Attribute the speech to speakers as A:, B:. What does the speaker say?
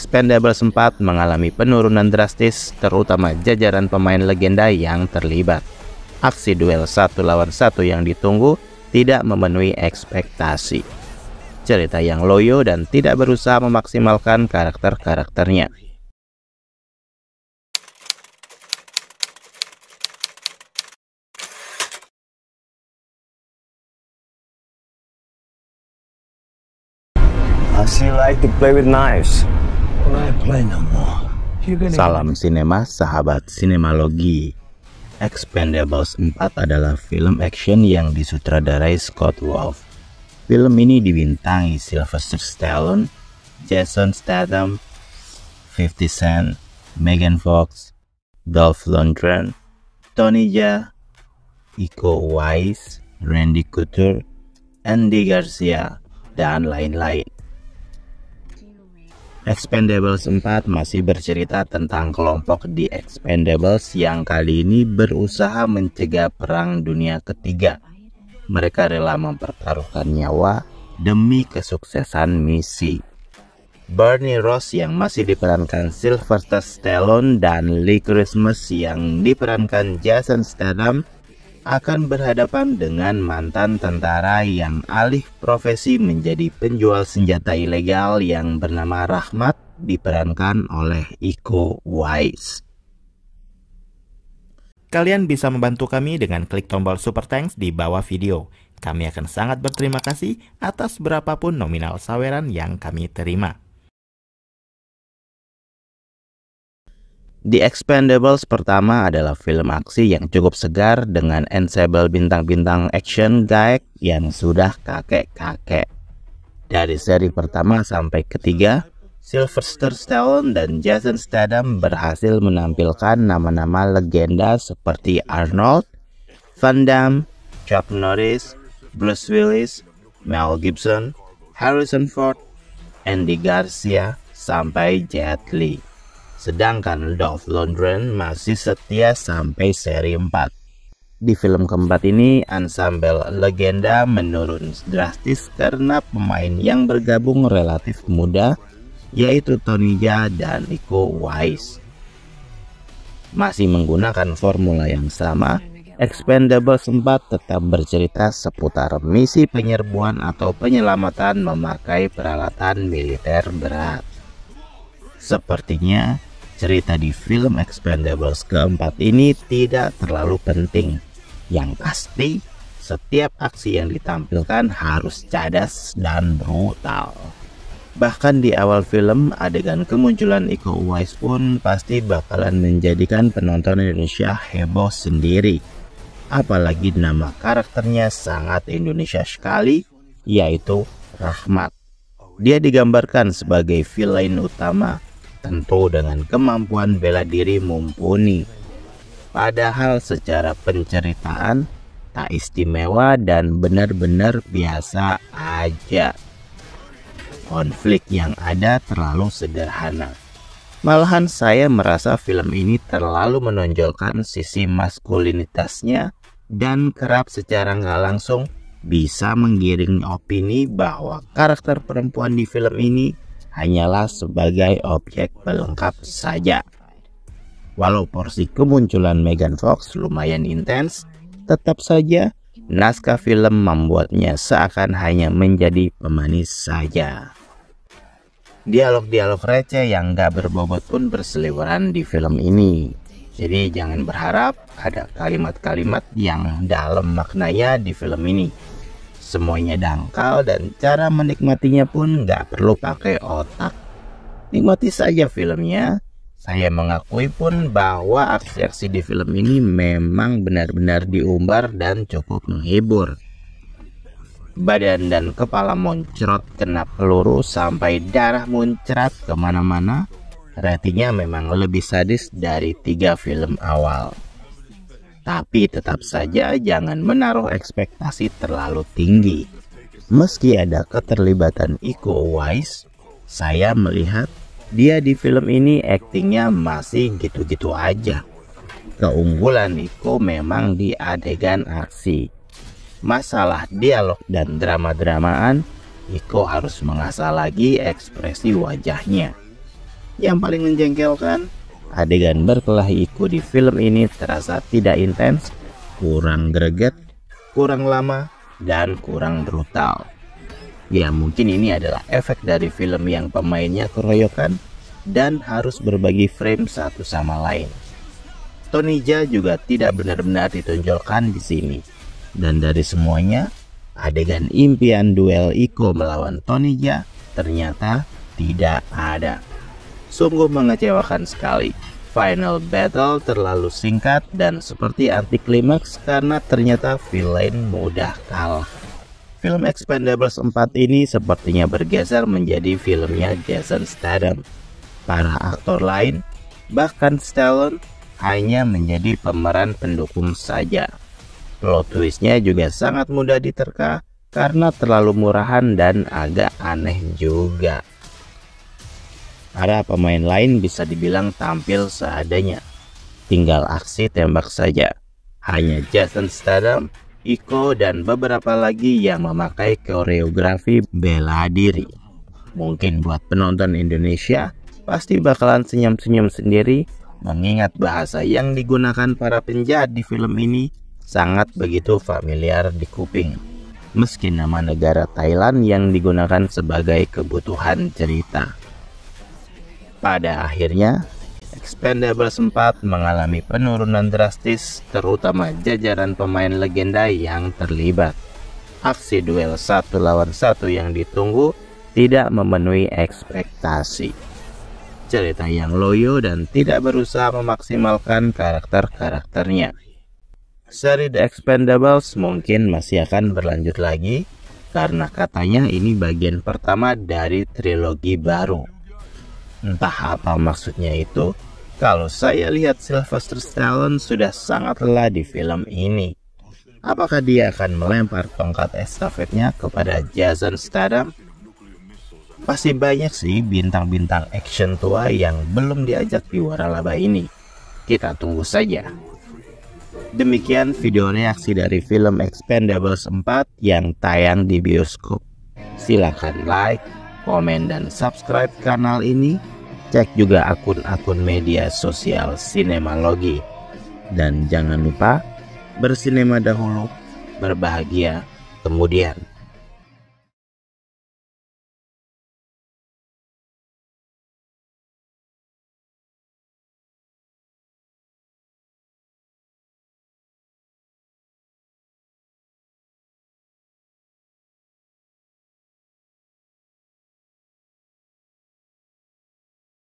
A: Expendables 4 mengalami penurunan drastis terutama jajaran pemain legenda yang terlibat. Aksi duel satu lawan satu yang ditunggu tidak memenuhi ekspektasi. Cerita yang loyo dan tidak berusaha memaksimalkan karakter-karakternya. She like to play with knives. Salam sinema sahabat sinemalogi. Expendables 4 adalah film action yang disutradarai Scott Wolf. Film ini dibintangi Sylvester Stallone, Jason Statham, 50 Cent, Megan Fox, Dolph Lundgren, Tony Jaa, Iko Uwais, Randy Couture, Andy Garcia, dan lain-lain. Expendables 4 masih bercerita tentang kelompok di Expendables yang kali ini berusaha mencegah perang dunia ketiga. Mereka rela mempertaruhkan nyawa demi kesuksesan misi. Bernie Ross yang masih diperankan Sylvester Stallone dan Lee Christmas yang diperankan Jason Statham akan berhadapan dengan mantan tentara yang alih profesi menjadi penjual senjata ilegal yang bernama Rahmat diperankan oleh Iko Wise. Kalian bisa membantu kami dengan klik tombol super thanks di bawah video. Kami akan sangat berterima kasih atas berapapun nominal saweran yang kami terima. The Expendables pertama adalah film aksi yang cukup segar dengan ensemble bintang-bintang action gaek yang sudah kakek-kakek. Dari seri pertama sampai ketiga, Sylvester Stallone dan Jason Statham berhasil menampilkan nama-nama legenda seperti Arnold, Van Damme, Chuck Norris, Bruce Willis, Mel Gibson, Harrison Ford, Andy Garcia, sampai Jet Li. Sedangkan Dolph Lundgren masih setia sampai seri 4. Di film keempat ini, ansambel legenda menurun drastis karena pemain yang bergabung relatif muda, yaitu Tonya dan Nico Wise. Masih menggunakan formula yang sama, Expendables 4 tetap bercerita seputar misi penyerbuan atau penyelamatan memakai peralatan militer berat. Sepertinya cerita di film Expendables keempat ini tidak terlalu penting. Yang pasti, setiap aksi yang ditampilkan harus cadas dan brutal. Bahkan di awal film, adegan kemunculan Iko Uwais pun pasti bakalan menjadikan penonton Indonesia heboh sendiri. Apalagi nama karakternya sangat Indonesia sekali, yaitu Rahmat. Dia digambarkan sebagai villain utama tentu dengan kemampuan bela diri mumpuni. Padahal secara penceritaan tak istimewa dan benar-benar biasa aja. Konflik yang ada terlalu sederhana. Malahan saya merasa film ini terlalu menonjolkan sisi maskulinitasnya dan kerap secara nggak langsung bisa menggiring opini bahwa karakter perempuan di film ini hanyalah sebagai objek pelengkap saja. Walau porsi kemunculan Megan Fox lumayan intens, tetap saja naskah film membuatnya seakan hanya menjadi pemanis saja. Dialog-dialog receh yang gak berbobot pun berseliweran di film ini. Jadi jangan berharap ada kalimat-kalimat yang dalam maknanya di film ini. Semuanya dangkal dan cara menikmatinya pun nggak perlu pakai otak. Nikmati saja filmnya. Saya mengakui pun bahwa aksi-aksi di film ini memang benar-benar diumbar dan cukup menghibur. Badan dan kepala muncrat kena peluru sampai darah muncrat kemana-mana. Ratingnya memang lebih sadis dari tiga film awal tapi tetap saja jangan menaruh ekspektasi terlalu tinggi. Meski ada keterlibatan Iko Uwais, saya melihat dia di film ini aktingnya masih gitu-gitu aja. Keunggulan Iko memang di adegan aksi. Masalah dialog dan drama-dramaan, Iko harus mengasah lagi ekspresi wajahnya. Yang paling menjengkelkan, Adegan berkelahiku di film ini terasa tidak intens, kurang greget, kurang lama, dan kurang brutal. Ya mungkin ini adalah efek dari film yang pemainnya keroyokan dan harus berbagi frame satu sama lain. Tony Ja juga tidak benar-benar ditonjolkan di sini. Dan dari semuanya, adegan impian duel Iko melawan Tony Ja ternyata tidak ada sungguh mengecewakan sekali. Final battle terlalu singkat dan seperti anti-klimaks karena ternyata villain mudah kalah. Film Expendables 4 ini sepertinya bergeser menjadi filmnya Jason Statham. Para aktor lain, bahkan Stallone, hanya menjadi pemeran pendukung saja. Plot twistnya juga sangat mudah diterka karena terlalu murahan dan agak aneh juga. Para pemain lain bisa dibilang tampil seadanya. Tinggal aksi tembak saja. Hanya Jason Statham, Iko, dan beberapa lagi yang memakai koreografi bela diri. Mungkin buat penonton Indonesia, pasti bakalan senyum-senyum sendiri mengingat bahasa yang digunakan para penjahat di film ini sangat begitu familiar di kuping. Meski nama negara Thailand yang digunakan sebagai kebutuhan cerita. Pada akhirnya, Expendables 4 mengalami penurunan drastis terutama jajaran pemain legenda yang terlibat. Aksi duel satu lawan satu yang ditunggu tidak memenuhi ekspektasi. Cerita yang loyo dan tidak berusaha memaksimalkan karakter-karakternya. Seri The Expendables mungkin masih akan berlanjut lagi karena katanya ini bagian pertama dari trilogi baru. Hmm. Entah apa maksudnya itu, kalau saya lihat Sylvester Stallone sudah sangat lelah di film ini. Apakah dia akan melempar tongkat estafetnya kepada Jason Statham? Pasti banyak sih bintang-bintang action tua yang belum diajak juara laba ini. Kita tunggu saja. Demikian video reaksi dari film Expendables 4 yang tayang di bioskop. Silahkan like, komen, dan subscribe kanal ini. Cek juga akun-akun media sosial Sinemalogi. Dan jangan lupa bersinema dahulu, berbahagia kemudian.